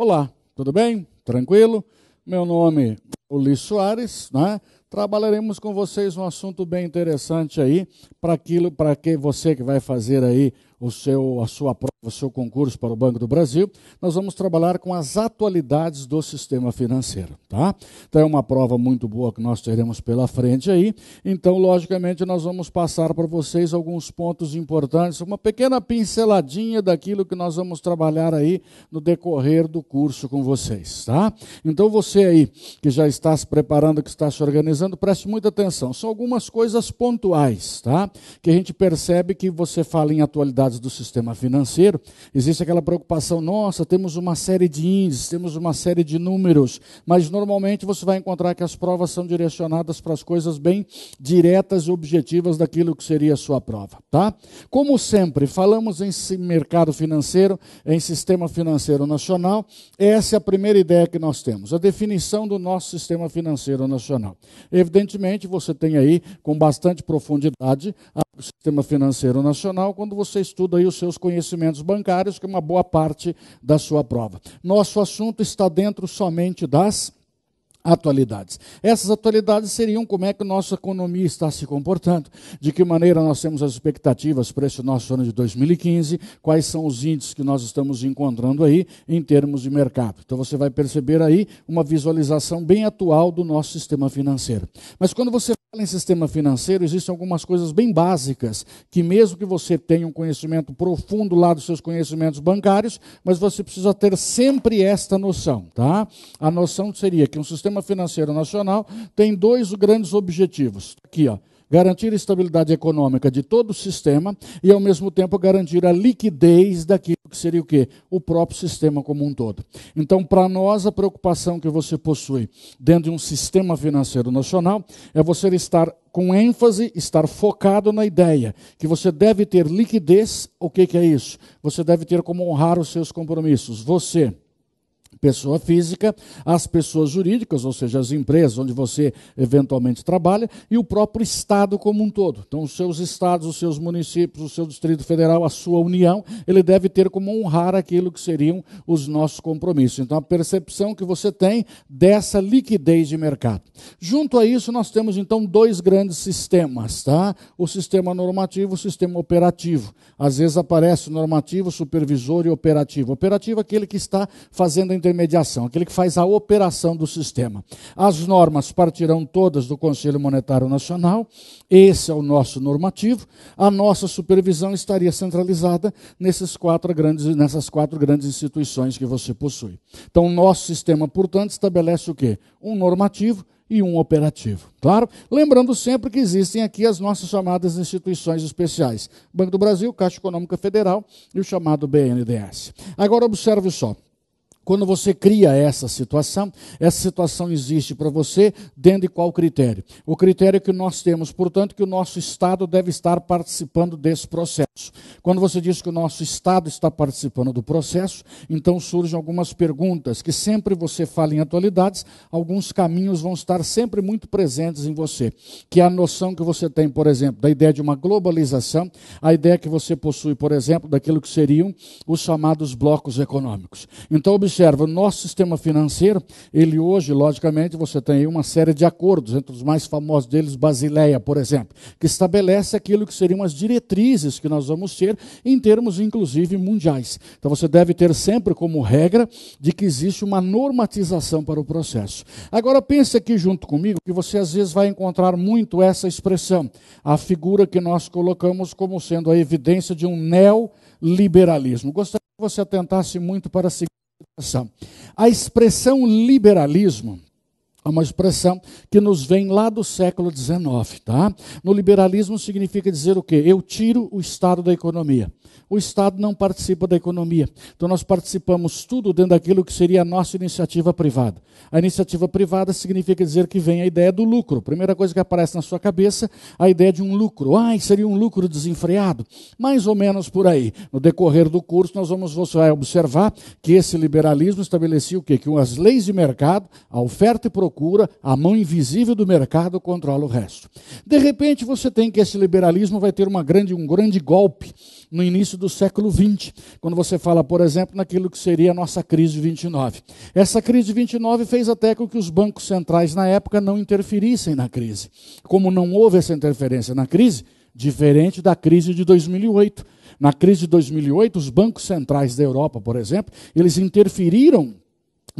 Olá, tudo bem? Tranquilo? Meu nome é Ulisses Soares, né? Trabalharemos com vocês um assunto bem interessante aí para aquilo, para que você que vai fazer aí o seu a sua prova o seu concurso para o Banco do Brasil, nós vamos trabalhar com as atualidades do sistema financeiro, tá? Então é uma prova muito boa que nós teremos pela frente aí. Então, logicamente, nós vamos passar para vocês alguns pontos importantes, uma pequena pinceladinha daquilo que nós vamos trabalhar aí no decorrer do curso com vocês, tá? Então você aí que já está se preparando, que está se organizando, preste muita atenção. São algumas coisas pontuais, tá? Que a gente percebe que você fala em atualidades do sistema financeiro financeiro, existe aquela preocupação, nossa, temos uma série de índices, temos uma série de números, mas normalmente você vai encontrar que as provas são direcionadas para as coisas bem diretas e objetivas daquilo que seria a sua prova, tá? Como sempre, falamos em mercado financeiro, em sistema financeiro nacional, essa é a primeira ideia que nós temos, a definição do nosso sistema financeiro nacional. Evidentemente, você tem aí, com bastante profundidade, o sistema financeiro nacional quando você estuda aí os seus conhecimentos rendimentos bancários, que é uma boa parte da sua prova. Nosso assunto está dentro somente das atualidades. Essas atualidades seriam como é que nossa economia está se comportando, de que maneira nós temos as expectativas para esse nosso ano de 2015, quais são os índices que nós estamos encontrando aí em termos de mercado. Então você vai perceber aí uma visualização bem atual do nosso sistema financeiro. Mas quando você fala em sistema financeiro, existem algumas coisas bem básicas que mesmo que você tenha um conhecimento profundo lá dos seus conhecimentos bancários, mas você precisa ter sempre esta noção, tá? A noção seria que um sistema sistema financeiro nacional tem dois grandes objetivos. Aqui, ó garantir a estabilidade econômica de todo o sistema e, ao mesmo tempo, garantir a liquidez daquilo que seria o quê? O próprio sistema como um todo. Então, para nós, a preocupação que você possui dentro de um sistema financeiro nacional é você estar com ênfase, estar focado na ideia que você deve ter liquidez. O que, que é isso? Você deve ter como honrar os seus compromissos. Você pessoa física, as pessoas jurídicas, ou seja, as empresas onde você eventualmente trabalha, e o próprio Estado como um todo. Então, os seus estados, os seus municípios, o seu Distrito Federal, a sua União, ele deve ter como honrar aquilo que seriam os nossos compromissos. Então, a percepção que você tem dessa liquidez de mercado. Junto a isso, nós temos então dois grandes sistemas, tá? O sistema normativo e o sistema operativo. Às vezes aparece normativo, supervisor e operativo. Operativo é aquele que está fazendo a intermediação, aquele que faz a operação do sistema. As normas partirão todas do Conselho Monetário Nacional, esse é o nosso normativo. A nossa supervisão estaria centralizada nesses quatro grandes, nessas quatro grandes instituições que você possui. Então, o nosso sistema, portanto, estabelece o quê? Um normativo e um operativo. Claro? Lembrando sempre que existem aqui as nossas chamadas instituições especiais: Banco do Brasil, Caixa Econômica Federal e o chamado BNDES. Agora observe só. Quando você cria essa situação, essa situação existe para você dentro de qual critério? O critério que nós temos, portanto, que o nosso Estado deve estar participando desse processo. Quando você diz que o nosso Estado está participando do processo, então surgem algumas perguntas que sempre você fala em atualidades, alguns caminhos vão estar sempre muito presentes em você, que é a noção que você tem, por exemplo, da ideia de uma globalização, a ideia que você possui, por exemplo, daquilo que seriam os chamados blocos econômicos. Então, observe observa, o nosso sistema financeiro, ele hoje, logicamente, você tem uma série de acordos, entre os mais famosos deles, Basileia, por exemplo, que estabelece aquilo que seriam as diretrizes que nós vamos ter em termos, inclusive, mundiais. Então você deve ter sempre como regra de que existe uma normatização para o processo. Agora pense aqui junto comigo que você às vezes vai encontrar muito essa expressão, a figura que nós colocamos como sendo a evidência de um neoliberalismo. Gostaria que você atentasse muito para a seguinte a expressão liberalismo é uma expressão que nos vem lá do século XIX, tá? No liberalismo significa dizer o quê? Eu tiro o Estado da economia. O Estado não participa da economia. Então nós participamos tudo dentro daquilo que seria a nossa iniciativa privada. A iniciativa privada significa dizer que vem a ideia do lucro. Primeira coisa que aparece na sua cabeça, a ideia de um lucro. Ai, seria um lucro desenfreado. Mais ou menos por aí. No decorrer do curso nós vamos você vai observar que esse liberalismo estabelecia o quê? Que as leis de mercado, a oferta e procura, a mão invisível do mercado controla o resto. De repente, você tem que esse liberalismo vai ter uma grande, um grande golpe no início do século XX, quando você fala, por exemplo, naquilo que seria a nossa crise de 29. Essa crise de 29 fez até com que os bancos centrais na época não interferissem na crise. Como não houve essa interferência na crise, diferente da crise de 2008. Na crise de 2008, os bancos centrais da Europa, por exemplo, eles interferiram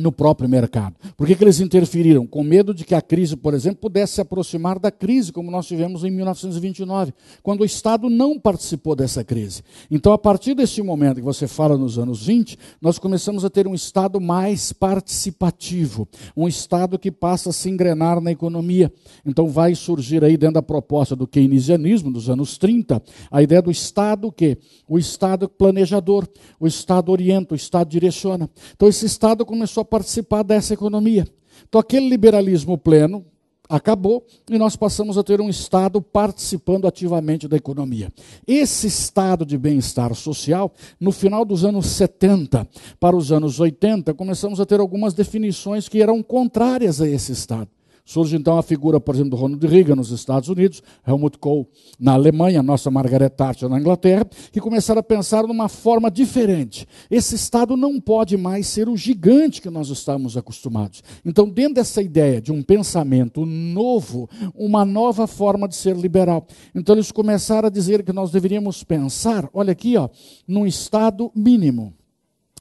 no próprio mercado. Por que, que eles interferiram? Com medo de que a crise, por exemplo, pudesse se aproximar da crise, como nós tivemos em 1929, quando o Estado não participou dessa crise. Então, a partir desse momento que você fala nos anos 20, nós começamos a ter um Estado mais participativo, um Estado que passa a se engrenar na economia. Então, vai surgir aí dentro da proposta do keynesianismo dos anos 30, a ideia do Estado que o Estado planejador, o Estado orienta, o Estado direciona. Então, esse Estado começou a participar dessa economia. Então, aquele liberalismo pleno acabou e nós passamos a ter um Estado participando ativamente da economia. Esse estado de bem-estar social, no final dos anos 70 para os anos 80, começamos a ter algumas definições que eram contrárias a esse Estado. Surge então a figura, por exemplo, do Ronald Reagan nos Estados Unidos, Helmut Kohl na Alemanha, nossa Margaret Thatcher na Inglaterra, que começaram a pensar numa forma diferente. Esse Estado não pode mais ser o gigante que nós estamos acostumados. Então, dentro dessa ideia de um pensamento novo, uma nova forma de ser liberal. Então, eles começaram a dizer que nós deveríamos pensar, olha aqui, ó, num Estado mínimo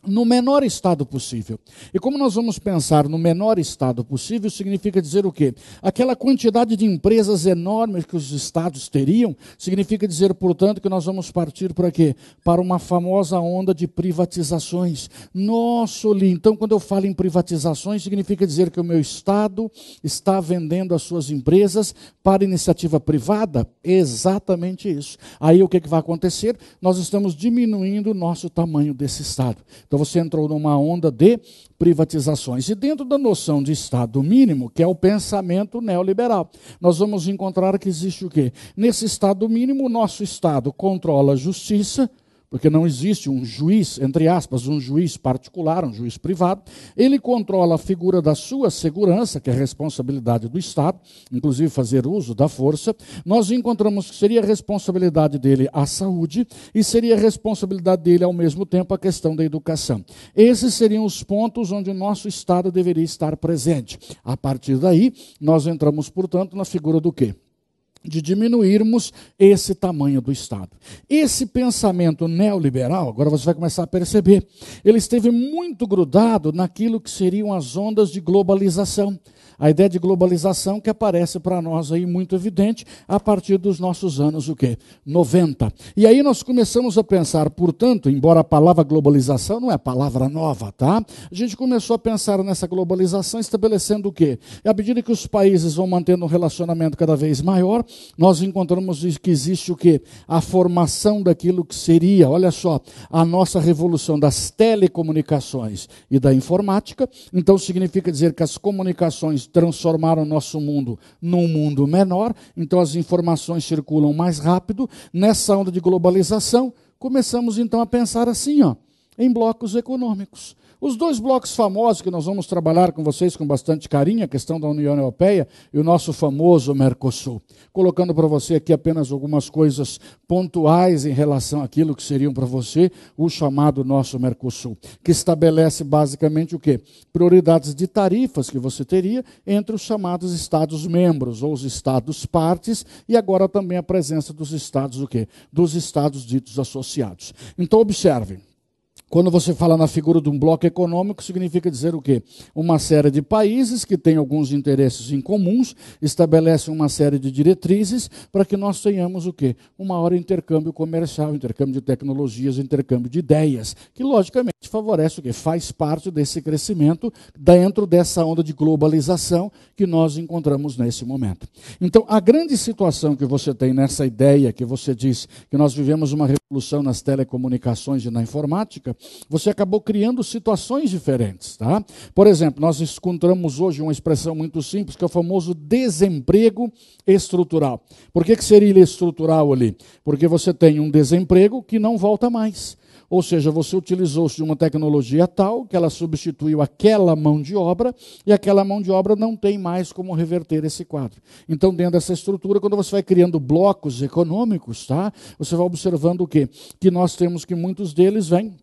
no menor estado possível. E como nós vamos pensar no menor estado possível, significa dizer o quê? Aquela quantidade de empresas enormes que os estados teriam, significa dizer, portanto, que nós vamos partir para quê? Para uma famosa onda de privatizações. Nossa, Li, então quando eu falo em privatizações, significa dizer que o meu estado está vendendo as suas empresas para iniciativa privada? Exatamente isso. Aí o que, é que vai acontecer? Nós estamos diminuindo o nosso tamanho desse estado. Então, então você entrou numa onda de privatizações. E dentro da noção de Estado mínimo, que é o pensamento neoliberal, nós vamos encontrar que existe o quê? Nesse Estado mínimo, o nosso Estado controla a justiça, porque não existe um juiz, entre aspas, um juiz particular, um juiz privado, ele controla a figura da sua segurança, que é responsabilidade do Estado, inclusive fazer uso da força. Nós encontramos que seria responsabilidade dele a saúde e seria responsabilidade dele, ao mesmo tempo, a questão da educação. Esses seriam os pontos onde o nosso Estado deveria estar presente. A partir daí, nós entramos, portanto, na figura do quê? de diminuirmos esse tamanho do Estado. Esse pensamento neoliberal, agora você vai começar a perceber, ele esteve muito grudado naquilo que seriam as ondas de globalização. A ideia de globalização que aparece para nós aí muito evidente a partir dos nossos anos o quê? 90. E aí nós começamos a pensar, portanto, embora a palavra globalização não é palavra nova, tá? A gente começou a pensar nessa globalização estabelecendo o quê? À medida que os países vão mantendo um relacionamento cada vez maior, nós encontramos que existe o que? A formação daquilo que seria, olha só, a nossa revolução das telecomunicações e da informática. Então significa dizer que as comunicações transformaram o nosso mundo num mundo menor, então as informações circulam mais rápido. Nessa onda de globalização, começamos então a pensar assim, ó, em blocos econômicos. Os dois blocos famosos que nós vamos trabalhar com vocês com bastante carinho, a questão da União Europeia e o nosso famoso Mercosul. Colocando para você aqui apenas algumas coisas pontuais em relação àquilo que seriam para você o chamado nosso Mercosul, que estabelece basicamente o quê? Prioridades de tarifas que você teria entre os chamados Estados-membros ou os Estados-partes e agora também a presença dos Estados o quê? Dos Estados ditos associados. Então observe, quando você fala na figura de um bloco econômico, significa dizer o quê? Uma série de países que têm alguns interesses em comuns, estabelecem uma série de diretrizes para que nós tenhamos o quê? Um maior intercâmbio comercial, intercâmbio de tecnologias, intercâmbio de ideias, que logicamente favorece o quê? Faz parte desse crescimento dentro dessa onda de globalização que nós encontramos nesse momento. Então, a grande situação que você tem nessa ideia que você diz que nós vivemos uma evolução nas telecomunicações e na informática, você acabou criando situações diferentes, tá? Por exemplo, nós encontramos hoje uma expressão muito simples que é o famoso desemprego estrutural. Por que, que seria estrutural ali? Porque você tem um desemprego que não volta mais. Ou seja, você utilizou-se de uma tecnologia tal que ela substituiu aquela mão de obra e aquela mão de obra não tem mais como reverter esse quadro. Então, dentro dessa estrutura, quando você vai criando blocos econômicos, tá? Você vai observando o quê? Que nós temos que muitos deles vêm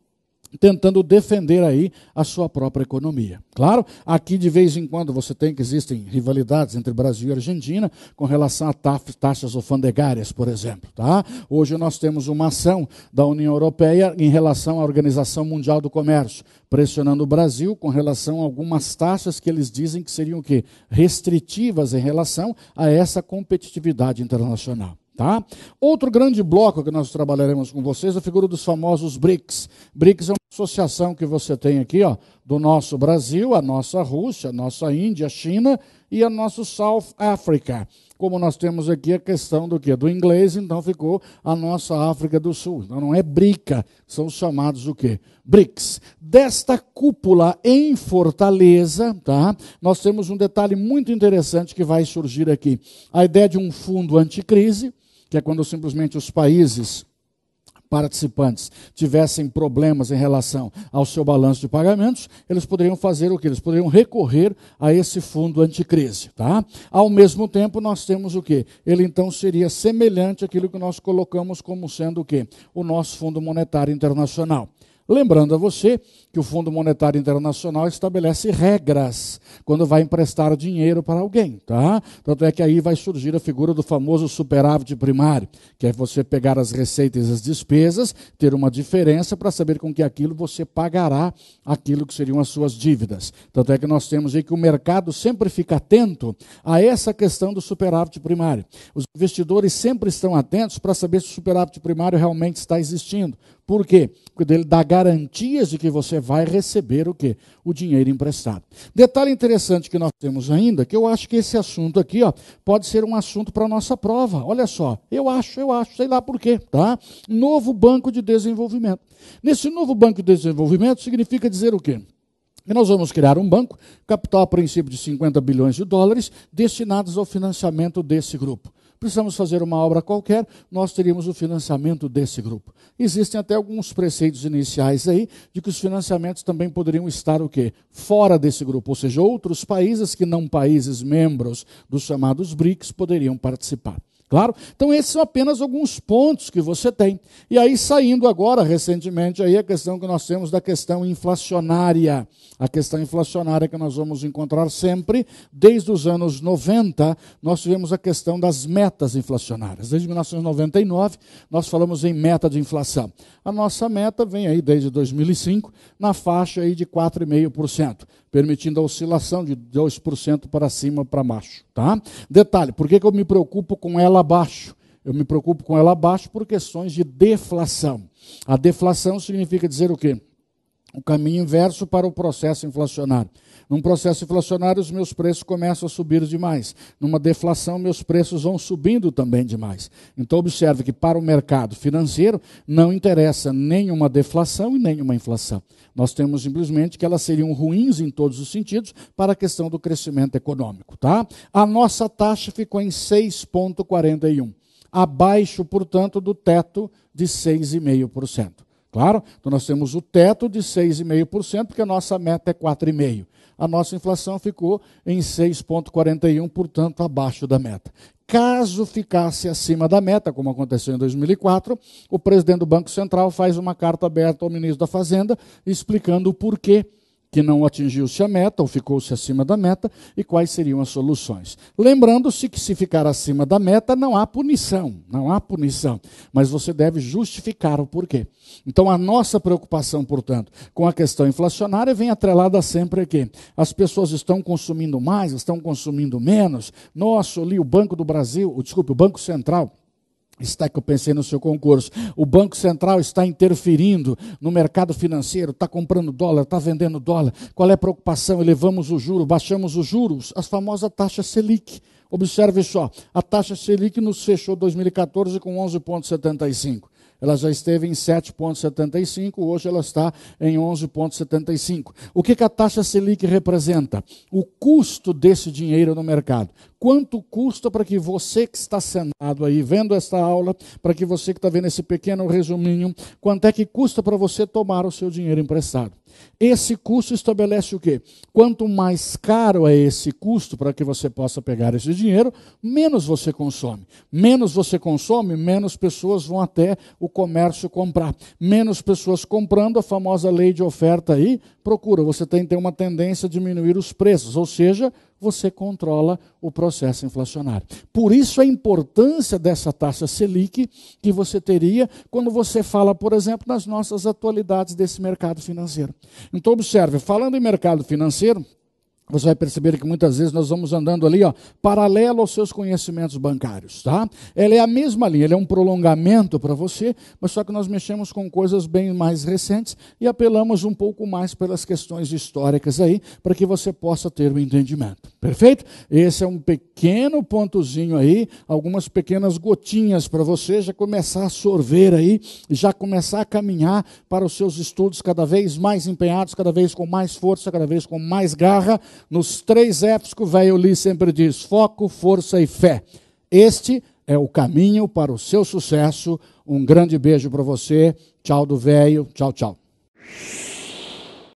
tentando defender aí a sua própria economia. Claro, aqui de vez em quando você tem que existem rivalidades entre Brasil e Argentina com relação a taxas alfandegárias, por exemplo, tá? Hoje nós temos uma ação da União Europeia em relação à Organização Mundial do Comércio, pressionando o Brasil com relação a algumas taxas que eles dizem que seriam o quê? restritivas em relação a essa competitividade internacional. Tá? Outro grande bloco que nós trabalharemos com vocês é a figura dos famosos BRICS. BRICS é uma associação que você tem aqui, ó, do nosso Brasil, a nossa Rússia, a nossa Índia, a China e a nosso South Africa. Como nós temos aqui a questão do que? Do inglês, então ficou a nossa África do Sul. Então não é BRICA, são chamados o quê? BRICS. Desta cúpula em Fortaleza, tá? Nós temos um detalhe muito interessante que vai surgir aqui. A ideia de um fundo anticrise que é quando simplesmente os países participantes tivessem problemas em relação ao seu balanço de pagamentos, eles poderiam fazer o que? Eles poderiam recorrer a esse fundo anticrise, tá? Ao mesmo tempo, nós temos o que? Ele então seria semelhante àquilo que nós colocamos como sendo o que? O nosso Fundo Monetário Internacional. Lembrando a você que o Fundo Monetário Internacional estabelece regras quando vai emprestar dinheiro para alguém, tá? Tanto é que aí vai surgir a figura do famoso superávit primário, que é você pegar as receitas e as despesas, ter uma diferença para saber com que aquilo você pagará aquilo que seriam as suas dívidas. Tanto é que nós temos aí que o mercado sempre fica atento a essa questão do superávit primário. Os investidores sempre estão atentos para saber se o superávit primário realmente está existindo por quê? Porque ele dá garantias de que você vai receber o quê? O dinheiro emprestado. Detalhe interessante que nós temos ainda, que eu acho que esse assunto aqui, ó, pode ser um assunto para a nossa prova. Olha só, eu acho, eu acho, sei lá por quê, tá? Novo Banco de Desenvolvimento. Nesse novo Banco de Desenvolvimento significa dizer o quê? E nós vamos criar um banco, capital a princípio de 50 bilhões de dólares, destinados ao financiamento desse grupo precisamos fazer uma obra qualquer, nós teríamos o financiamento desse grupo. Existem até alguns preceitos iniciais aí de que os financiamentos também poderiam estar o quê? Fora desse grupo, ou seja, outros países que não países membros dos chamados BRICS poderiam participar. Claro? Então, esses são apenas alguns pontos que você tem. E aí, saindo agora, recentemente, aí a questão que nós temos da questão inflacionária. A questão inflacionária que nós vamos encontrar sempre, desde os anos 90, nós tivemos a questão das metas inflacionárias. Desde 1999, nós falamos em meta de inflação. A nossa meta vem aí desde 2005, na faixa aí de 4,5% permitindo a oscilação de 2% para cima para baixo. Tá? Detalhe, por que, que eu me preocupo com ela abaixo? Eu me preocupo com ela abaixo por questões de deflação. A deflação significa dizer o quê? o caminho inverso para o processo inflacionário. Num processo inflacionário, os meus preços começam a subir demais. Numa deflação, meus preços vão subindo também demais. Então, observe que para o mercado financeiro não interessa nenhuma deflação e nenhuma inflação. Nós temos simplesmente que elas seriam ruins em todos os sentidos para a questão do crescimento econômico. Tá? A nossa taxa ficou em 6,41, abaixo, portanto, do teto de 6,5%. Claro, então nós temos o teto de 6,5%, porque a nossa meta é 4,5%. A nossa inflação ficou em 6,41%, portanto, abaixo da meta. Caso ficasse acima da meta, como aconteceu em 2004, o presidente do Banco Central faz uma carta aberta ao ministro da Fazenda explicando o porquê que não atingiu-se a meta ou ficou-se acima da meta e quais seriam as soluções. Lembrando-se que se ficar acima da meta não há punição, não há punição, mas você deve justificar o porquê. Então a nossa preocupação, portanto, com a questão inflacionária vem atrelada sempre aqui. As pessoas estão consumindo mais, estão consumindo menos. Nossa, ali o Banco do Brasil, desculpe, o Banco Central Está que eu pensei no seu concurso. O Banco Central está interferindo no mercado financeiro, está comprando dólar, está vendendo dólar. Qual é a preocupação? Elevamos o juro, baixamos os juros, as famosas taxas Selic. Observe só, a taxa Selic nos fechou 2014 com 11,75. Ela já esteve em 7,75, hoje ela está em 11,75. O que, que a taxa Selic representa? O custo desse dinheiro no mercado. Quanto custa para que você que está sentado aí vendo esta aula, para que você que está vendo esse pequeno resuminho, quanto é que custa para você tomar o seu dinheiro emprestado? Esse custo estabelece o quê? Quanto mais caro é esse custo para que você possa pegar esse dinheiro, menos você consome. Menos você consome, menos pessoas vão até o comércio comprar. Menos pessoas comprando, a famosa lei de oferta aí, procura. Você tem que ter uma tendência a diminuir os preços, ou seja, você controla o processo inflacionário. Por isso a importância dessa taxa Selic que você teria quando você fala, por exemplo, nas nossas atualidades desse mercado financeiro. Então observe, falando em mercado financeiro, você vai perceber que muitas vezes nós vamos andando ali, ó, paralelo aos seus conhecimentos bancários, tá? Ela é a mesma linha, ela é um prolongamento para você, mas só que nós mexemos com coisas bem mais recentes e apelamos um pouco mais pelas questões históricas aí, para que você possa ter o um entendimento. Perfeito? Esse é um pequeno pontozinho aí, algumas pequenas gotinhas para você já começar a sorver aí, já começar a caminhar para os seus estudos cada vez mais empenhados, cada vez com mais força, cada vez com mais garra nos três Fs que o velho Li sempre diz: foco, força e fé. Este é o caminho para o seu sucesso. Um grande beijo para você. Tchau do velho. Tchau, tchau.